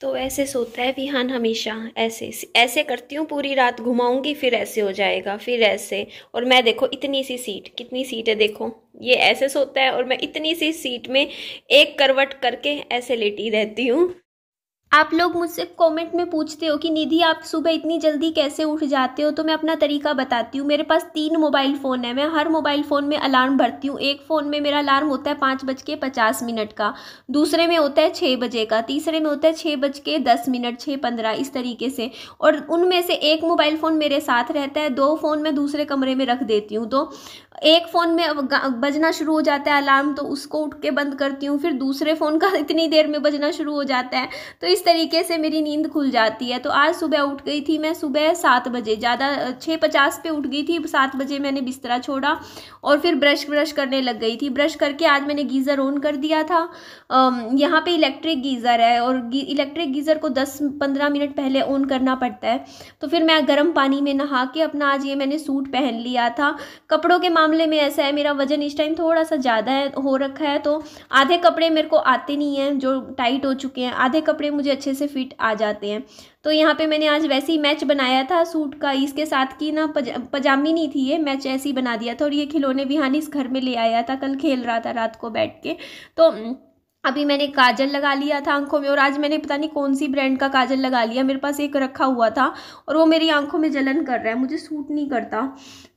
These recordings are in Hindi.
तो ऐसे सोता है विहान हमेशा ऐसे ऐसे करती हूँ पूरी रात घुमाऊंगी फिर ऐसे हो जाएगा फिर ऐसे और मैं देखो इतनी सी सीट कितनी सीट है देखो ये ऐसे सोता है और मैं इतनी सी सीट में एक करवट करके ऐसे लेटी रहती हूँ आप लोग मुझसे कमेंट में पूछते हो कि निधि आप सुबह इतनी जल्दी कैसे उठ जाते हो तो मैं अपना तरीका बताती हूँ मेरे पास तीन मोबाइल फ़ोन है मैं हर मोबाइल फ़ोन में अलार्म भरती हूँ एक फ़ोन में मेरा अलार्म होता है पाँच बज के पचास मिनट का दूसरे में होता है छः बजे का तीसरे में होता है छः बज के दस मिनट छः पंद्रह इस तरीके से और उनमें से एक मोबाइल फ़ोन मेरे साथ रहता है दो फ़ोन मैं दूसरे कमरे में रख देती हूँ तो एक फ़ोन में बजना शुरू हो जाता है अलार्म तो उसको उठ के बंद करती हूँ फिर दूसरे फ़ोन का इतनी देर में बजना शुरू हो जाता है तो इस तरीके से मेरी नींद खुल जाती है तो आज सुबह उठ गई थी मैं सुबह सात बजे ज़्यादा छः पचास पे उठ गई थी सात बजे मैंने बिस्तरा छोड़ा और फिर ब्रश ब्रश करने लग गई थी ब्रश करके आज मैंने गीज़र ऑन कर दिया था यहाँ पे इलेक्ट्रिक गीज़र है और गी, इलेक्ट्रिक गीज़र को दस पंद्रह मिनट पहले ऑन करना पड़ता है तो फिर मैं गर्म पानी में नहा के अपना आज ये मैंने सूट पहन लिया था कपड़ों के मामले में ऐसा है मेरा वजन इस टाइम थोड़ा सा ज़्यादा है हो रखा है तो आधे कपड़े मेरे को आते नहीं हैं जो टाइट हो चुके हैं आधे कपड़े मुझे मुझे अच्छे से फिट आ जाते हैं तो यहाँ पे मैंने आज वैसे ही मैच बनाया था सूट का इसके साथ की ना पज, पजामी नहीं थी ये मैच ऐसे ही बना दिया था और ये खिलौने बिहानी इस घर में ले आया था कल खेल रहा था रात को बैठ के तो अभी मैंने काजल लगा लिया था आंखों में और आज मैंने पता नहीं कौन सी ब्रांड का काजल लगा लिया मेरे पास एक रखा हुआ था और वो मेरी आंखों में जलन कर रहा है मुझे सूट नहीं करता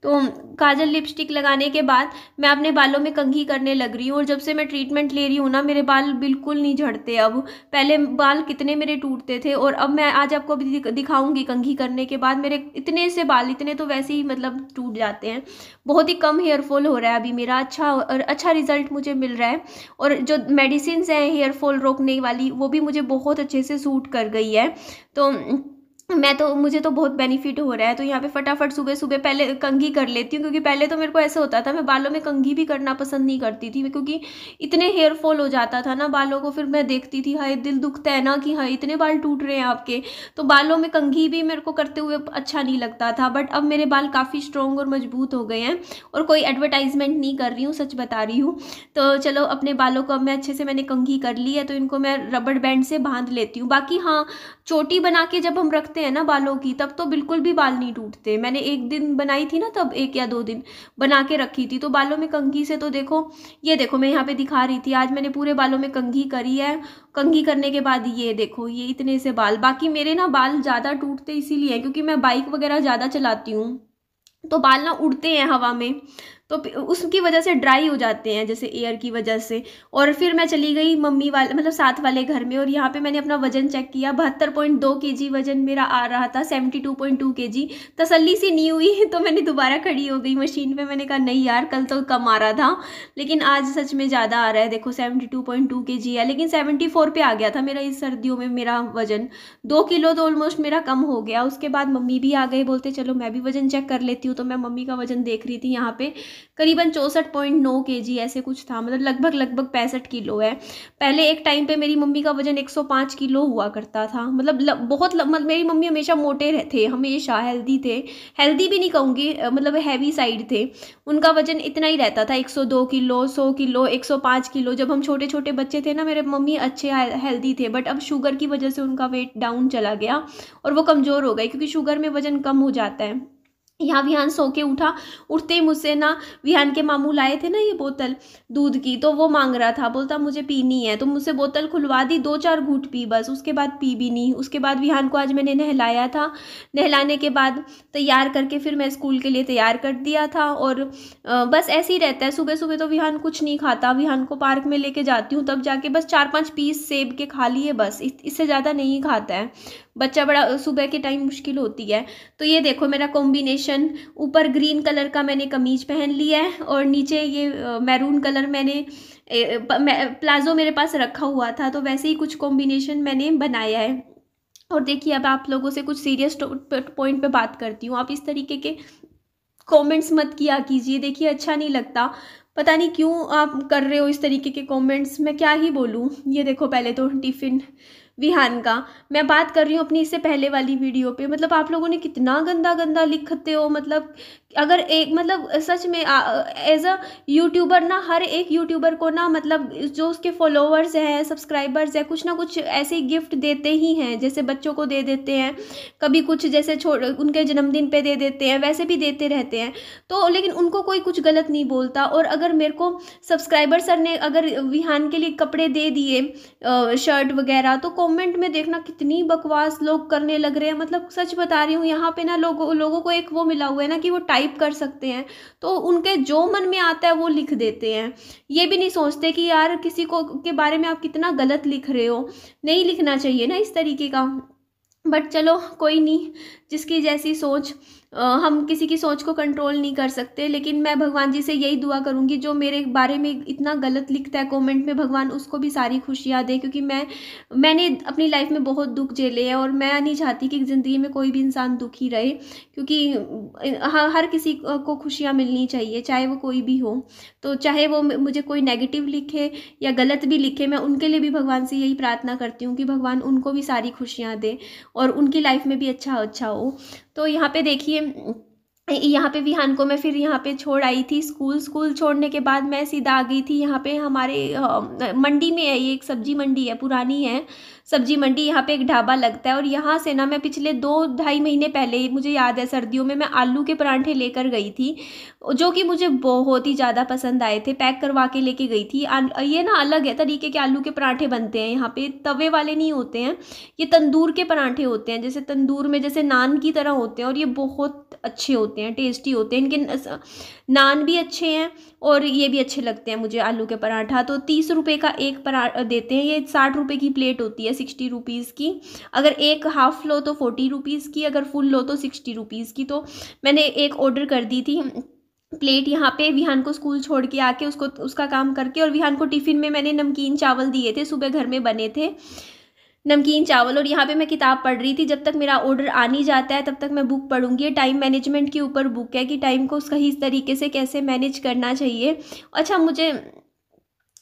तो काजल लिपस्टिक लगाने के बाद मैं अपने बालों में कंघी करने लग रही हूँ और जब से मैं ट्रीटमेंट ले रही हूँ ना मेरे बाल बिल्कुल नहीं झड़ते अब पहले बाल कितने मेरे टूटते थे और अब मैं आज आपको अभी दिखाऊँगी कंघी करने के बाद मेरे इतने से बाल इतने तो वैसे ही मतलब टूट जाते हैं बहुत ही कम हेयरफॉल हो रहा है अभी मेरा अच्छा और अच्छा रिजल्ट मुझे मिल रहा है और जो मेडिसिन एक्सटेंशंस हैं हेयर फॉल रोकने वाली वो भी मुझे बहुत अच्छे से सूट कर गई है तो मैं तो मुझे तो बहुत बेनिफिट हो रहा है तो यहाँ पे फटाफट सुबह सुबह पहले कंघी कर लेती हूँ क्योंकि पहले तो मेरे को ऐसे होता था मैं बालों में कंघी भी करना पसंद नहीं करती थी क्योंकि इतने हेयर फॉल हो जाता था ना बालों को फिर मैं देखती थी हाय दिल दुखता है ना कि हाँ इतने बाल टूट रहे हैं आपके तो बालों में कंघी भी मेरे को करते हुए अच्छा नहीं लगता था बट अब मेरे बाल काफ़ी स्ट्रॉन्ग और मजबूत हो गए हैं और कोई एडवर्टाइजमेंट नहीं कर रही हूँ सच बता रही हूँ तो चलो अपने बालों को अब मैं अच्छे से मैंने कंघी कर ली है तो इनको मैं रबड़ बैंड से बांध लेती हूँ बाकी हाँ चोटी बना के जब हम रखते रखते हैं ना बालों की तब तो बिल्कुल भी बाल नहीं टूटते मैंने एक दिन बनाई थी ना तब एक या दो दिन बना के रखी थी तो बालों में कंघी से तो देखो ये देखो मैं यहाँ पे दिखा रही थी आज मैंने पूरे बालों में कंघी करी है कंघी करने के बाद ये देखो ये इतने से बाल बाकी मेरे ना बाल ज़्यादा टूटते इसीलिए क्योंकि मैं बाइक वगैरह ज़्यादा चलाती हूँ तो बाल ना उड़ते हैं हवा में तो उसकी वजह से ड्राई हो जाते हैं जैसे एयर की वजह से और फिर मैं चली गई मम्मी वाले मतलब साथ वाले घर में और यहाँ पे मैंने अपना वजन चेक किया बहत्तर पॉइंट दो के जी वजन मेरा आ रहा था सेवेंटी टू पॉइंट टू के जी तसली सी नहीं हुई तो मैंने दोबारा खड़ी हो गई मशीन पर मैंने कहा नहीं यार कल तो कम आ रहा था लेकिन आज सच में ज़्यादा आ रहा है देखो सेवेंटी टू पॉइंट टू के जी है लेकिन सेवेंटी फोर पर आ गया था मेरा इस सर्दियों में मेरा वजन दो किलो तो ऑलमोस्ट मेरा कम हो गया उसके बाद मम्मी भी आ गए बोलते चलो मैं भी वजन चेक कर लेती हूँ तो मैं मम्मी का वजन देख रही थी यहाँ पर करीबन चौंसठ पॉइंट नौ के जी ऐसे कुछ था मतलब लगभग लगभग पैंसठ किलो है पहले एक टाइम पे मेरी मम्मी का वजन एक सौ पाँच किलो हुआ करता था मतलब ल, बहुत मतलब मेरी मम्मी हमेशा मोटे थे हमेशा हेल्दी थे हेल्दी भी नहीं कहूँगी मतलब हैवी साइड थे उनका वजन इतना ही रहता था एक सौ दो किलो सौ किलो एक सौ पाँच किलो जब हम छोटे छोटे बच्चे थे ना मेरे मम्मी अच्छे हेल्दी थे बट अब शुगर की वजह से उनका वेट डाउन चला गया और वो कमज़ोर हो गए क्योंकि शुगर में वजन कम हो जाता है यहाँ विहान सो के उठा उठते ही मुझसे ना विहान के मामू लाए थे ना ये बोतल दूध की तो वो मांग रहा था बोलता मुझे पीनी है तो मुझसे बोतल खुलवा दी दो चार घूट पी बस उसके बाद पी भी नहीं उसके बाद विहान को आज मैंने नहलाया था नहलाने के बाद तैयार करके फिर मैं स्कूल के लिए तैयार कर दिया था और बस ऐसे ही रहता है सुबह सुबह तो विहान कुछ नहीं खाता विहान को पार्क में लेके जाती हूँ तब जाके बस चार पाँच पीस सेब के खा लिए बस इससे ज़्यादा नहीं खाता है बच्चा बड़ा सुबह के टाइम मुश्किल होती है तो ये देखो मेरा कॉम्बिनेशन ऑप्शन ऊपर ग्रीन कलर का मैंने कमीज पहन लिया है और नीचे ये मैरून कलर मैंने प्लाजो मेरे पास रखा हुआ था तो वैसे ही कुछ कॉम्बिनेशन मैंने बनाया है और देखिए अब आप लोगों से कुछ सीरियस पॉइंट पे बात करती हूँ आप इस तरीके के कमेंट्स मत किया कीजिए देखिए अच्छा नहीं लगता पता नहीं क्यों आप कर रहे हो इस तरीके के कमेंट्स मैं क्या ही बोलूँ ये देखो पहले तो टिफ़िन विहान का मैं बात कर रही हूँ अपनी इससे पहले वाली वीडियो पे मतलब आप लोगों ने कितना गंदा गंदा लिखते हो मतलब अगर एक मतलब सच में एज अ यूट्यूबर ना हर एक यूट्यूबर को ना मतलब जो उसके फॉलोअर्स हैं सब्सक्राइबर्स हैं कुछ ना कुछ ऐसे गिफ्ट देते ही हैं जैसे बच्चों को दे देते हैं कभी कुछ जैसे छोड़ उनके जन्मदिन पे दे देते हैं वैसे भी देते रहते हैं तो लेकिन उनको कोई कुछ गलत नहीं बोलता और अगर मेरे को सब्सक्राइबर सर ने अगर विहान के लिए कपड़े दे दिए शर्ट वगैरह तो कॉमेंट में देखना कितनी बकवास लोग करने लग रहे हैं मतलब सच बता रही हूँ यहाँ पर ना लोगों लोगों को एक वो मिला हुआ है ना कि वो टाइम टाइप कर सकते हैं तो उनके जो मन में आता है वो लिख देते हैं ये भी नहीं सोचते कि यार किसी को के बारे में आप कितना गलत लिख रहे हो नहीं लिखना चाहिए ना इस तरीके का बट चलो कोई नहीं जिसकी जैसी सोच हम किसी की सोच को कंट्रोल नहीं कर सकते लेकिन मैं भगवान जी से यही दुआ करूँगी जो मेरे बारे में इतना गलत लिखता है कमेंट में भगवान उसको भी सारी खुशियाँ दे क्योंकि मैं मैंने अपनी लाइफ में बहुत दुख झेले हैं और मैं नहीं चाहती कि ज़िंदगी में कोई भी इंसान दुखी रहे क्योंकि हर किसी को खुशियाँ मिलनी चाहिए चाहे वो कोई भी हो तो चाहे वो मुझे कोई नेगेटिव लिखे या गलत भी लिखे मैं उनके लिए भी भगवान से यही प्रार्थना करती हूँ कि भगवान उनको भी सारी खुशियाँ दे और उनकी लाइफ में भी अच्छा अच्छा हो तो यहाँ पे देखिए यहाँ पे विहान को मैं फिर यहाँ पे छोड़ आई थी स्कूल स्कूल छोड़ने के बाद मैं सीधा आ गई थी यहाँ पे हमारे मंडी में है ये एक सब्जी मंडी है पुरानी है सब्जी मंडी यहाँ पे एक ढाबा लगता है और यहाँ से ना मैं पिछले दो ढाई महीने पहले मुझे याद है सर्दियों में मैं आलू के परांठे लेकर गई थी जो कि मुझे बहुत ही ज़्यादा पसंद आए थे पैक करवा के लेके गई थी ये ना अलग है तरीके के आलू के परांठे बनते हैं यहाँ पे तवे वाले नहीं होते हैं ये तंदूर के पराठे होते हैं जैसे तंदूर में जैसे नान की तरह होते हैं और ये बहुत अच्छे होते हैं टेस्टी होते हैं इनके नान भी अच्छे हैं और ये भी अच्छे लगते हैं मुझे आलू के पराठा तो तीस रुपये का एक परा देते हैं ये साठ रुपये की प्लेट होती है सिक्सटी रुपीज़ की अगर एक हाफ़ लो तो फोर्टी रुपीज़ की अगर फुल लो तो सिक्सटी रुपीज़ की तो मैंने एक ऑर्डर कर दी थी प्लेट यहाँ पे विहान को स्कूल छोड़ के आके उसको उसका काम करके और विहान को टिफ़िन में मैंने नमकीन चावल दिए थे सुबह घर में बने थे नमकीन चावल और यहाँ पे मैं किताब पढ़ रही थी जब तक मेरा ऑर्डर आ नहीं जाता है तब तक मैं बुक पढ़ूंगी टाइम मैनेजमेंट के ऊपर बुक है कि टाइम को सही तरीके से कैसे मैनेज करना चाहिए अच्छा मुझे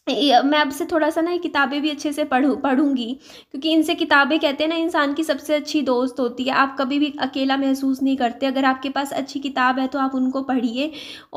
मैं अब से थोड़ा सा ना किताबें भी अच्छे से पढ़ू पढ़ूँगी क्योंकि इनसे किताबें कहते हैं ना इंसान की सबसे अच्छी दोस्त होती है आप कभी भी अकेला महसूस नहीं करते अगर आपके पास अच्छी किताब है तो आप उनको पढ़िए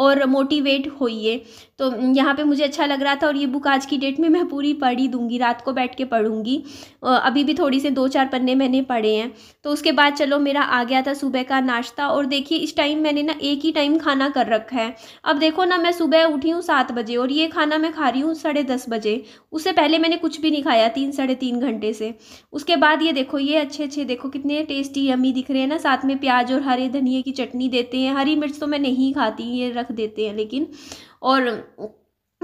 और मोटिवेट होइए तो यहाँ पे मुझे अच्छा लग रहा था और ये बुक आज की डेट में मैं पूरी पढ़ ही दूँगी रात को बैठ के पढ़ूँगी अभी भी थोड़ी से दो चार पन्ने मैंने पढ़े हैं तो उसके बाद चलो मेरा आ गया था सुबह का नाश्ता और देखिए इस टाइम मैंने ना एक ही टाइम खाना कर रखा है अब देखो ना मैं सुबह उठी हूँ सात बजे और ये खाना मैं खा रही हूँ साढ़े साढ़े दस बजे उससे पहले मैंने कुछ भी नहीं खाया तीन साढ़े तीन घंटे से उसके बाद ये देखो ये अच्छे अच्छे देखो कितने टेस्टी यमी दिख रहे हैं ना साथ में प्याज और हरे धनिए की चटनी देते हैं हरी मिर्च तो मैं नहीं खाती ये रख देते हैं लेकिन और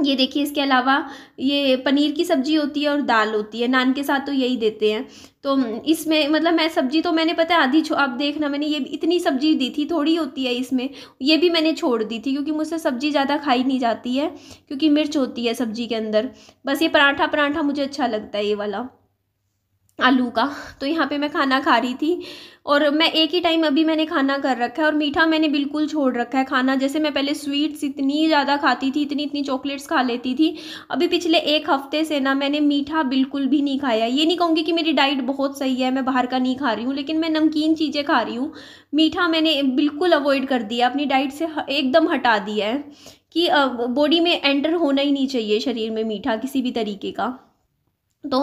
ये देखिए इसके अलावा ये पनीर की सब्ज़ी होती है और दाल होती है नान के साथ तो यही देते हैं तो इसमें मतलब मैं सब्ज़ी तो मैंने पता है आधी छो आप देखना मैंने ये इतनी सब्ज़ी दी थी थोड़ी होती है इसमें ये भी मैंने छोड़ दी थी क्योंकि मुझसे सब्ज़ी ज़्यादा खाई नहीं जाती है क्योंकि मिर्च होती है सब्ज़ी के अंदर बस ये पराठा पराठा मुझे अच्छा लगता है ये वाला आलू का तो यहाँ पे मैं खाना खा रही थी और मैं एक ही टाइम अभी मैंने खाना कर रखा है और मीठा मैंने बिल्कुल छोड़ रखा है खाना जैसे मैं पहले स्वीट्स इतनी ज़्यादा खाती थी इतनी इतनी चॉकलेट्स खा लेती थी अभी पिछले एक हफ्ते से ना मैंने मीठा बिल्कुल भी नहीं खाया ये नहीं कहूँगी कि मेरी डाइट बहुत सही है मैं बाहर का नहीं खा रही हूँ लेकिन मैं नमकीन चीज़ें खा रही हूँ मीठा मैंने बिल्कुल अवॉइड कर दिया अपनी डाइट से एकदम हटा दिया है कि बॉडी में एंटर होना ही नहीं चाहिए शरीर में मीठा किसी भी तरीके का तो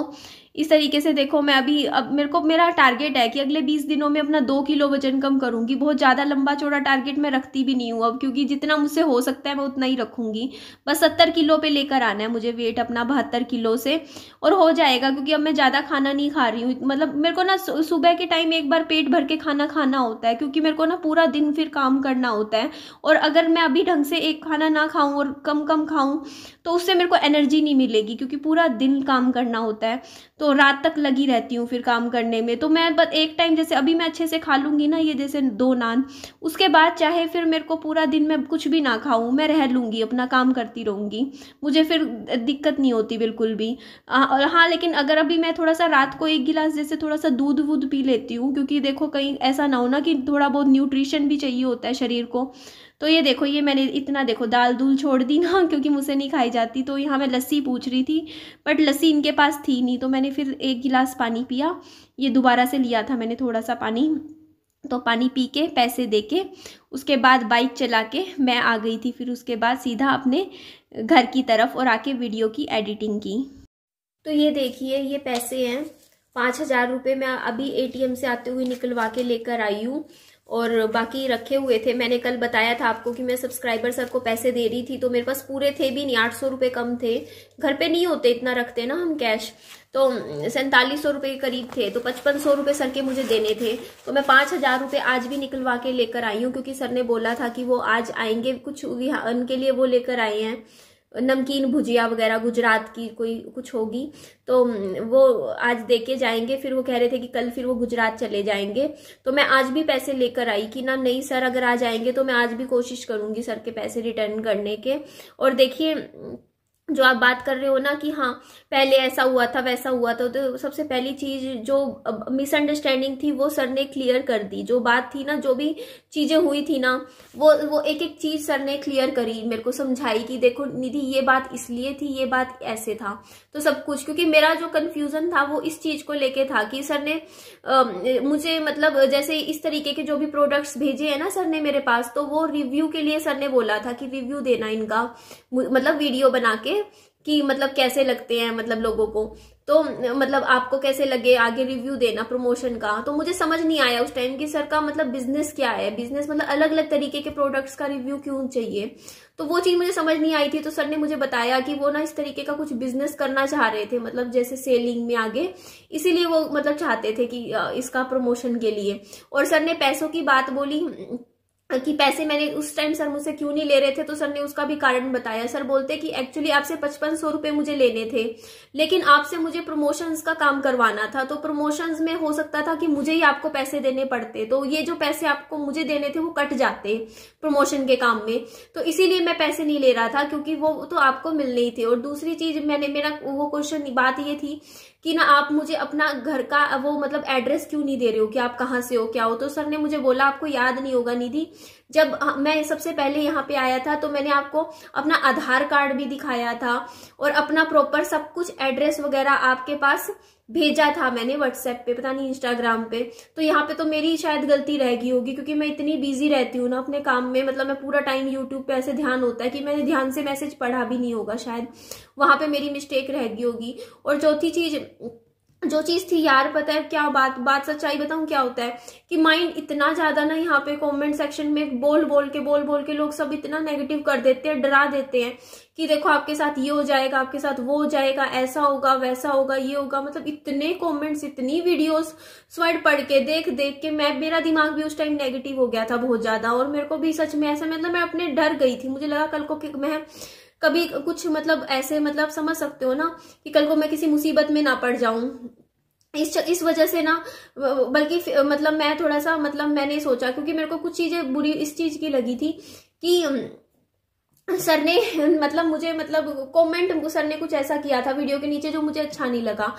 इस तरीके से देखो मैं अभी अब मेरे को मेरा टारगेट है कि अगले बीस दिनों में अपना दो किलो वजन कम करूँगी बहुत ज़्यादा लंबा चौड़ा टारगेट मैं रखती भी नहीं हूँ अब क्योंकि जितना मुझसे हो सकता है मैं उतना ही रखूँगी बस सत्तर किलो पे लेकर आना है मुझे वेट अपना बहत्तर किलो से और हो जाएगा क्योंकि अब मैं ज़्यादा खाना नहीं खा रही हूँ मतलब मेरे को ना सुबह के टाइम एक बार पेट भर के खाना खाना होता है क्योंकि मेरे को ना पूरा दिन फिर काम करना होता है और अगर मैं अभी ढंग से एक खाना ना खाऊँ और कम कम खाऊँ तो उससे मेरे को एनर्जी नहीं मिलेगी क्योंकि पूरा दिन काम करना होता है तो तो रात तक लगी रहती हूँ फिर काम करने में तो मैं बस एक टाइम जैसे अभी मैं अच्छे से खा लूँगी ना ये जैसे दो नान उसके बाद चाहे फिर मेरे को पूरा दिन मैं कुछ भी ना खाऊँ मैं रह लूँगी अपना काम करती रहूँगी मुझे फिर दिक्कत नहीं होती बिल्कुल भी और हाँ लेकिन अगर अभी मैं थोड़ा सा रात को एक गिलास जैसे थोड़ा सा दूध वूध पी लेती हूँ क्योंकि देखो कहीं ऐसा ना हो ना कि थोड़ा बहुत न्यूट्रिशन भी चाहिए होता है शरीर को तो ये देखो ये मैंने इतना देखो दाल दूल छोड़ दी ना क्योंकि मुझसे नहीं खाई जाती तो यहाँ मैं लस्सी पूछ रही थी बट लस्सी इनके पास थी नहीं तो मैंने फिर एक गिलास पानी पिया ये दोबारा से लिया था मैंने थोड़ा सा पानी तो पानी पी के पैसे दे के उसके बाद बाइक चला के मैं आ गई थी फिर उसके बाद सीधा अपने घर की तरफ और आके वीडियो की एडिटिंग की तो ये देखिए ये पैसे हैं पाँच हज़ार रुपये मैं अभी एटीएम से आते हुए निकलवा के लेकर आई हूँ और बाकी रखे हुए थे मैंने कल बताया था आपको कि मैं सब्सक्राइबर सर को पैसे दे रही थी तो मेरे पास पूरे थे भी नहीं आठ सौ रुपये कम थे घर पे नहीं होते इतना रखते ना हम कैश तो सैंतालीस सौ रुपये के करीब थे तो पचपन सौ रुपये सर के मुझे देने थे तो मैं पाँच हज़ार रुपये आज भी निकलवा के लेकर आई हूँ क्योंकि सर ने बोला था कि वो आज आएंगे कुछ उनके लिए वो लेकर आए हैं नमकीन भुजिया वगैरह गुजरात की कोई कुछ होगी तो वो आज दे के जाएंगे फिर वो कह रहे थे कि कल फिर वो गुजरात चले जाएंगे तो मैं आज भी पैसे लेकर आई कि ना नहीं सर अगर आ जाएंगे तो मैं आज भी कोशिश करूंगी सर के पैसे रिटर्न करने के और देखिए जो आप बात कर रहे हो ना कि हाँ पहले ऐसा हुआ था वैसा हुआ था तो सबसे पहली चीज जो मिसअंडरस्टैंडिंग थी वो सर ने क्लियर कर दी जो बात थी ना जो भी चीजें हुई थी ना वो वो एक एक चीज सर ने क्लियर करी मेरे को समझाई कि देखो निधि ये बात इसलिए थी ये बात ऐसे था तो सब कुछ क्योंकि मेरा जो कन्फ्यूजन था वो इस चीज को लेके था कि सर ने आ, मुझे मतलब जैसे इस तरीके के जो भी प्रोडक्ट्स भेजे है ना सर ने मेरे पास तो वो रिव्यू के लिए सर ने बोला था कि रिव्यू देना इनका मतलब वीडियो बना के कि मतलब कैसे लगते हैं मतलब लोगों को तो मतलब आपको कैसे लगे आगे रिव्यू देना प्रमोशन का तो मुझे समझ नहीं आया उस टाइम कि सर का मतलब बिजनेस क्या है बिजनेस मतलब अलग अलग तरीके के प्रोडक्ट्स का रिव्यू क्यों चाहिए तो वो चीज मुझे समझ नहीं आई थी तो सर ने मुझे बताया कि वो ना इस तरीके का कुछ बिजनेस करना चाह रहे थे मतलब जैसे सेलिंग में आगे इसीलिए वो मतलब चाहते थे कि इसका प्रमोशन के लिए और सर ने पैसों की बात बोली कि पैसे मैंने उस टाइम सर मुझसे क्यों नहीं ले रहे थे तो सर ने उसका भी कारण बताया सर बोलते कि एक्चुअली आपसे पचपन सौ रूपये मुझे लेने थे लेकिन आपसे मुझे प्रमोशंस का काम करवाना था तो प्रमोशंस में हो सकता था कि मुझे ही आपको पैसे देने पड़ते तो ये जो पैसे आपको मुझे देने थे वो कट जाते प्रमोशन के काम में तो इसीलिए मैं पैसे नहीं ले रहा था क्योंकि वो तो आपको मिलने ही थे और दूसरी चीज मैंने मेरा वो क्वेश्चन बात ये थी कि ना आप मुझे अपना घर का वो मतलब एड्रेस क्यों नहीं दे रहे हो कि आप कहाँ से हो क्या हो तो सर ने मुझे बोला आपको याद नहीं होगा निधि जब मैं सबसे पहले यहाँ पे आया था तो मैंने आपको अपना आधार कार्ड भी दिखाया था और अपना प्रॉपर सब कुछ एड्रेस वगैरह आपके पास भेजा था मैंने व्हाट्सएप पे पता नहीं इंस्टाग्राम पे तो यहाँ पे तो मेरी शायद गलती रह गई होगी क्योंकि मैं इतनी बिजी रहती हूँ ना अपने काम में मतलब मैं पूरा टाइम यूट्यूब पे ऐसे ध्यान होता है कि मैंने ध्यान से मैसेज पढ़ा भी नहीं होगा शायद वहां पे मेरी मिस्टेक रह गई होगी और चौथी चीज जो चीज थी यार पता है क्या बात बात सच्चाई बताऊं क्या होता है कि माइंड इतना ज्यादा ना यहाँ पे कमेंट सेक्शन में बोल बोल के बोल बोल के लोग सब इतना नेगेटिव कर देते हैं डरा देते हैं कि देखो आपके साथ ये हो जाएगा आपके साथ वो हो जाएगा ऐसा होगा वैसा होगा ये होगा मतलब इतने कमेंट्स इतनी वीडियोस स्वर्ड पढ़ के देख देख के मैं मेरा दिमाग भी उस टाइम नेगेटिव हो गया था बहुत ज्यादा और मेरे को भी सच में ऐसा मतलब मैं अपने डर गई थी मुझे लगा कल को कि मैं कभी कुछ मतलब ऐसे मतलब समझ सकते हो ना कि कल को मैं किसी मुसीबत में ना पड़ जाऊं इस इस वजह से ना बल्कि मतलब मैं थोड़ा सा मतलब मैंने सोचा क्योंकि मेरे को कुछ चीजें बुरी इस चीज की लगी थी कि सर ने मतलब मुझे मतलब कमेंट सर ने कुछ ऐसा किया था वीडियो के नीचे जो मुझे अच्छा नहीं लगा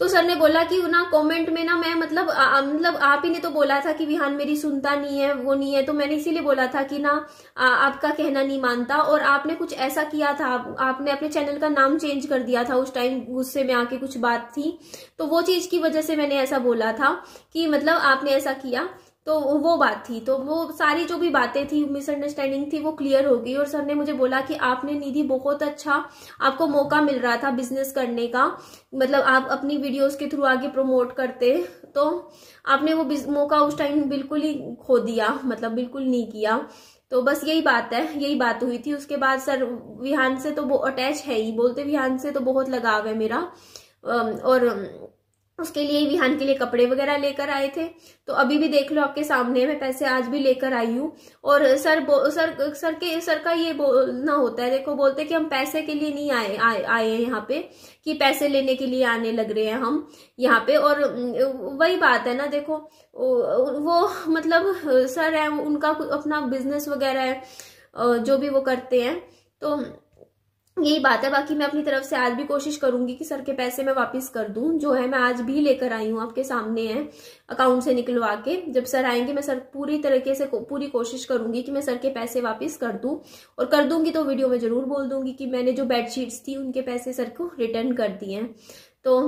तो सर ने बोला कि ना कमेंट में ना मैं मतलब आ, मतलब आप ही ने तो बोला था कि विहान मेरी सुनता नहीं है वो नहीं है तो मैंने इसीलिए बोला था कि ना आ, आपका कहना नहीं मानता और आपने कुछ ऐसा किया था आपने अपने चैनल का नाम चेंज कर दिया था उस टाइम गुस्से में आके कुछ बात थी तो वो चीज की वजह से मैंने ऐसा बोला था कि मतलब आपने ऐसा किया तो वो बात थी तो वो सारी जो भी बातें थी मिसअंडरस्टैंडिंग थी वो क्लियर हो गई और सर ने मुझे बोला कि आपने निधि बहुत अच्छा आपको मौका मिल रहा था बिजनेस करने का मतलब आप अपनी वीडियोस के थ्रू आगे प्रमोट करते तो आपने वो मौका उस टाइम बिल्कुल ही खो दिया मतलब बिल्कुल नहीं किया तो बस यही बात है यही बात हुई थी उसके बाद सर विहान से तो वो अटैच है ही बोलते विहान से तो बहुत लगाव है मेरा और उसके लिए विहान के लिए कपड़े वगैरह लेकर आए थे तो अभी भी देख लो आपके सामने मैं पैसे आज भी लेकर आई हूँ और सर सर सर के सर का ये बोलना होता है देखो बोलते कि हम पैसे के लिए नहीं आए आए आए हैं यहाँ पे कि पैसे लेने के लिए आने लग रहे हैं हम यहाँ पे और वही बात है ना देखो वो मतलब सर है उनका अपना बिजनेस वगैरह है जो भी वो करते हैं तो यही बात है बाकी मैं अपनी तरफ से आज भी कोशिश करूंगी कि सर के पैसे मैं वापस कर दूं जो है मैं आज भी लेकर आई हूं आपके सामने है अकाउंट से निकलवा के जब सर आएंगे मैं सर पूरी तरीके से पूरी कोशिश करूंगी कि मैं सर के पैसे वापस कर दूं और कर दूंगी तो वीडियो में जरूर बोल दूंगी कि मैंने जो बेडशीट्स थी उनके पैसे सर को रिटर्न कर दिए हैं तो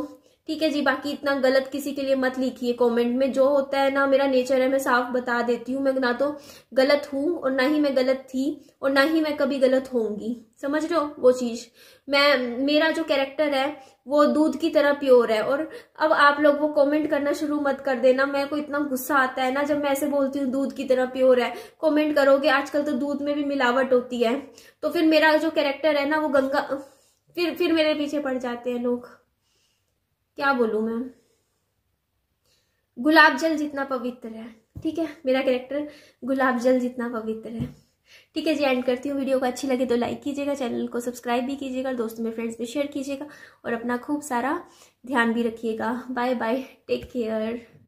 ठीक है जी बाकी इतना गलत किसी के लिए मत लिखिए कमेंट में जो होता है ना मेरा नेचर है मैं साफ बता देती हूँ मैं ना तो गलत हूँ और ना ही मैं गलत थी और ना ही मैं कभी गलत होंगी समझ रहे हो वो चीज़ मैं मेरा जो कैरेक्टर है वो दूध की तरह प्योर है और अब आप लोग वो कमेंट करना शुरू मत कर देना मेरे को इतना गुस्सा आता है ना जब मैं ऐसे बोलती हूँ दूध की तरह प्योर है कमेंट करोगे आजकल तो दूध में भी मिलावट होती है तो फिर मेरा जो कैरेक्टर है ना वो गंगा फिर फिर मेरे पीछे पड़ जाते हैं लोग क्या बोलू मैं गुलाब जल जितना पवित्र है ठीक है मेरा कैरेक्टर गुलाब जल जितना पवित्र है ठीक है जी एंड करती हूँ वीडियो को अच्छी लगे तो लाइक कीजिएगा चैनल को सब्सक्राइब भी कीजिएगा दोस्तों में फ्रेंड्स में शेयर कीजिएगा और अपना खूब सारा ध्यान भी रखिएगा बाय बाय टेक केयर